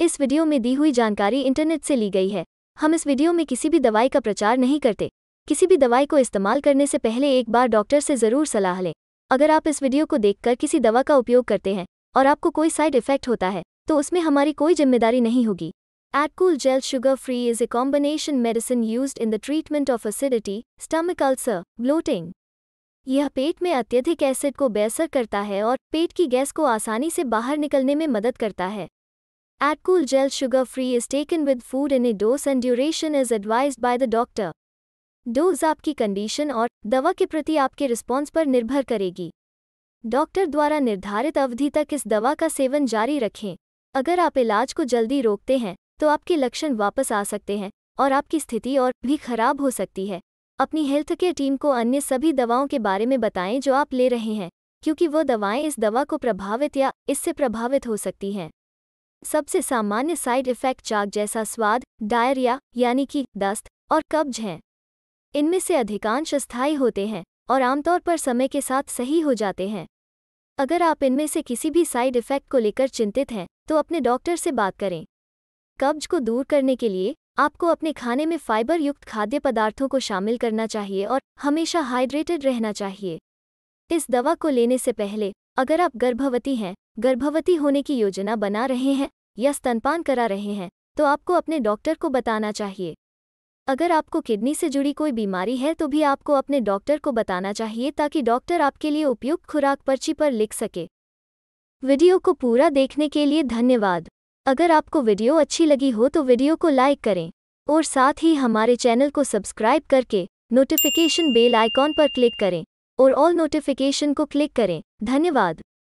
इस वीडियो में दी हुई जानकारी इंटरनेट से ली गई है हम इस वीडियो में किसी भी दवाई का प्रचार नहीं करते किसी भी दवाई को इस्तेमाल करने से पहले एक बार डॉक्टर से ज़रूर सलाह लें अगर आप इस वीडियो को देखकर किसी दवा का उपयोग करते हैं और आपको कोई साइड इफेक्ट होता है तो उसमें हमारी कोई जिम्मेदारी नहीं होगी एटकूल gel sugar free is a combination medicine use in the treatment of acidity stomach ulcer bloating. यह पेट में अत्यधिक एसिड को बेसर करता है और पेट की गैस को आसानी से बाहर निकलने में मदद करता है Adcool Gel Sugar Free is taken with food in a dose and duration is advised by the doctor. Dose आपकी कंडीशन और दवा के प्रति आपके रिस्पॉन्स पर निर्भर करेगी डॉक्टर द्वारा निर्धारित अवधि तक इस दवा का सेवन जारी रखें अगर आप इलाज को जल्दी रोकते हैं तो आपके लक्षण वापस आ सकते हैं और आपकी स्थिति और भी खराब हो सकती है अपनी हेल्थ केयर टीम को अन्य सभी दवाओं के बारे में बताएं जो आप ले रहे हैं क्योंकि वो दवाएं इस दवा को प्रभावित या इससे प्रभावित हो सकती हैं सबसे सामान्य साइड इफेक्ट चाक जैसा स्वाद डायरिया यानी कि दस्त और कब्ज हैं इनमें से अधिकांश स्थायी होते हैं और आमतौर पर समय के साथ सही हो जाते हैं अगर आप इनमें से किसी भी साइड इफेक्ट को लेकर चिंतित हैं तो अपने डॉक्टर से बात करें कब्ज को दूर करने के लिए आपको अपने खाने में फाइबर युक्त खाद्य पदार्थों को शामिल करना चाहिए और हमेशा हाइड्रेटेड रहना चाहिए इस दवा को लेने से पहले अगर आप गर्भवती हैं गर्भवती होने की योजना बना रहे हैं या स्तनपान करा रहे हैं तो आपको अपने डॉक्टर को बताना चाहिए अगर आपको किडनी से जुड़ी कोई बीमारी है तो भी आपको अपने डॉक्टर को बताना चाहिए ताकि डॉक्टर आपके लिए उपयुक्त खुराक पर्ची पर लिख सके वीडियो को पूरा देखने के लिए धन्यवाद अगर आपको वीडियो अच्छी लगी हो तो वीडियो को लाइक करें और साथ ही हमारे चैनल को सब्सक्राइब करके नोटिफिकेशन बेल आइकॉन पर क्लिक करें और ऑल नोटिफिकेशन को क्लिक करें धन्यवाद